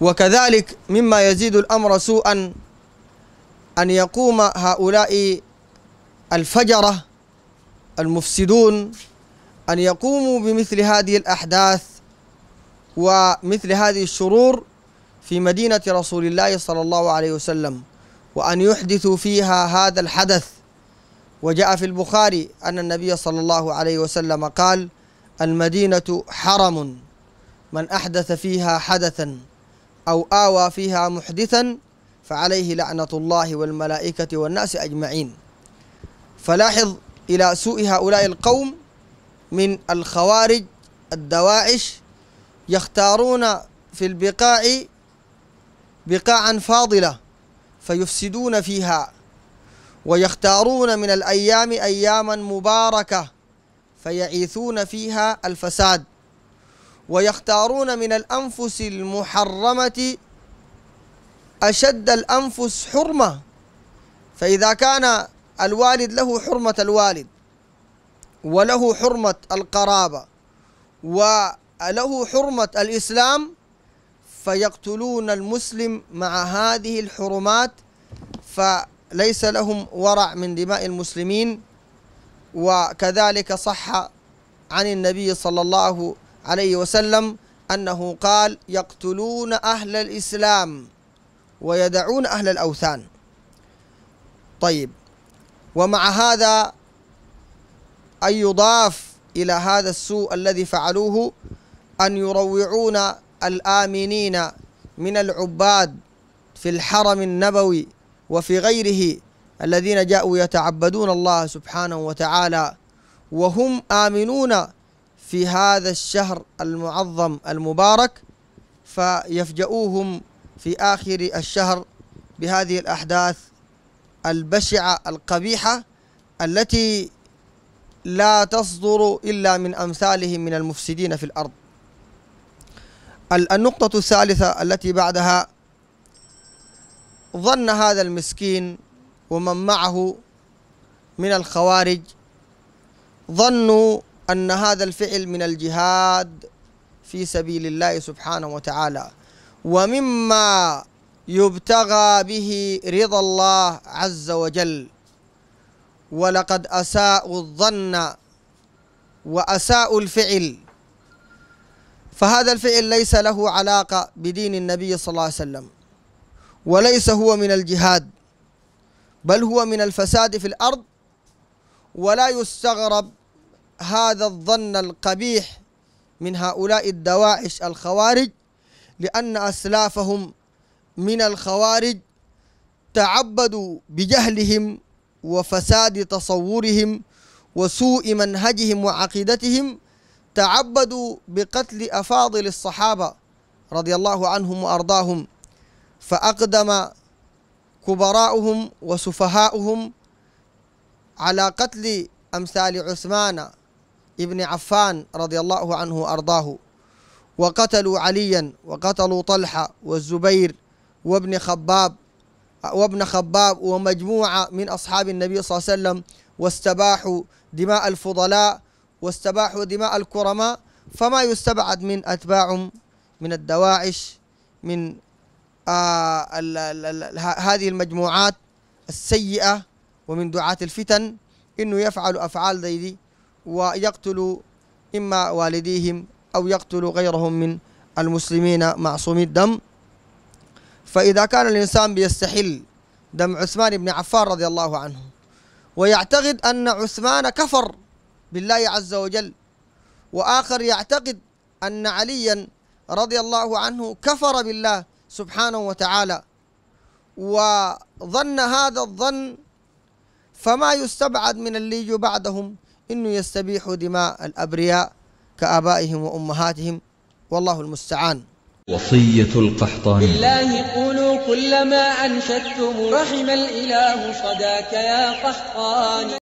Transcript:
وكذلك مما يزيد الأمر سوءا أن يقوم هؤلاء الفجرة المفسدون أن يقوموا بمثل هذه الأحداث ومثل هذه الشرور في مدينة رسول الله صلى الله عليه وسلم وأن يحدثوا فيها هذا الحدث وجاء في البخاري أن النبي صلى الله عليه وسلم قال المدينة حرم من أحدث فيها حدثا أو آوى فيها محدثا فعليه لعنة الله والملائكة والناس أجمعين فلاحظ إلى سوء هؤلاء القوم من الخوارج الدواعش يختارون في البقاع بقاعا فاضلة فيفسدون فيها ويختارون من الأيام أياما مباركة فيعيثون فيها الفساد ويختارون من الأنفس المحرمة أشد الأنفس حرمة فإذا كان الوالد له حرمة الوالد وله حرمة القرابة وله حرمة الإسلام فيقتلون المسلم مع هذه الحرمات فليس لهم ورع من دماء المسلمين وكذلك صح عن النبي صلى الله عليه وسلم أنه قال يقتلون أهل الإسلام ويدعون أهل الأوثان طيب ومع هذا أن يضاف إلى هذا السوء الذي فعلوه أن يروعون الآمنين من العباد في الحرم النبوي وفي غيره الذين جاءوا يتعبدون الله سبحانه وتعالى وهم آمنون في هذا الشهر المعظم المبارك فيفجؤوهم في آخر الشهر بهذه الأحداث البشعة القبيحة التي لا تصدر إلا من أمثالهم من المفسدين في الأرض النقطة الثالثة التي بعدها ظن هذا المسكين ومن معه من الخوارج ظنوا أن هذا الفعل من الجهاد في سبيل الله سبحانه وتعالى ومما يبتغى به رضا الله عز وجل ولقد أساءوا الظن وأساءوا الفعل فهذا الفعل ليس له علاقة بدين النبي صلى الله عليه وسلم وليس هو من الجهاد بل هو من الفساد في الأرض ولا يستغرب هذا الظن القبيح من هؤلاء الدواعش الخوارج لأن أسلافهم من الخوارج تعبدوا بجهلهم وفساد تصورهم وسوء منهجهم وعقيدتهم تعبدوا بقتل أفاضل الصحابة رضي الله عنهم وأرضاهم فأقدم كبراؤهم وسفهاؤهم على قتل أمثال عثمان ابن عفان رضي الله عنه وأرضاه وقتلوا عليا وقتلوا طلحة والزبير وابن خباب وابن خباب ومجموعة من أصحاب النبي صلى الله عليه وسلم واستباحوا دماء الفضلاء واستباحوا دماء الكرماء فما يستبعد من أتباعهم من الدواعش من آه هذه المجموعات السيئة ومن دعاة الفتن إنه يفعل أفعال ذي دي ويقتل إما والديهم أو يقتل غيرهم من المسلمين معصومي الدم فإذا كان الإنسان بيستحل دم عثمان بن عفان رضي الله عنه ويعتقد أن عثمان كفر بالله عز وجل وآخر يعتقد أن عليا رضي الله عنه كفر بالله سبحانه وتعالى وظن هذا الظن فما يستبعد من اللي يجوا بعدهم إنه يستبيح دماء الأبرياء كآبائهم وأمهاتهم والله المستعان وصية القحطان بالله قولوا كلما أنشدتم رحم الإله صداك يا قحطان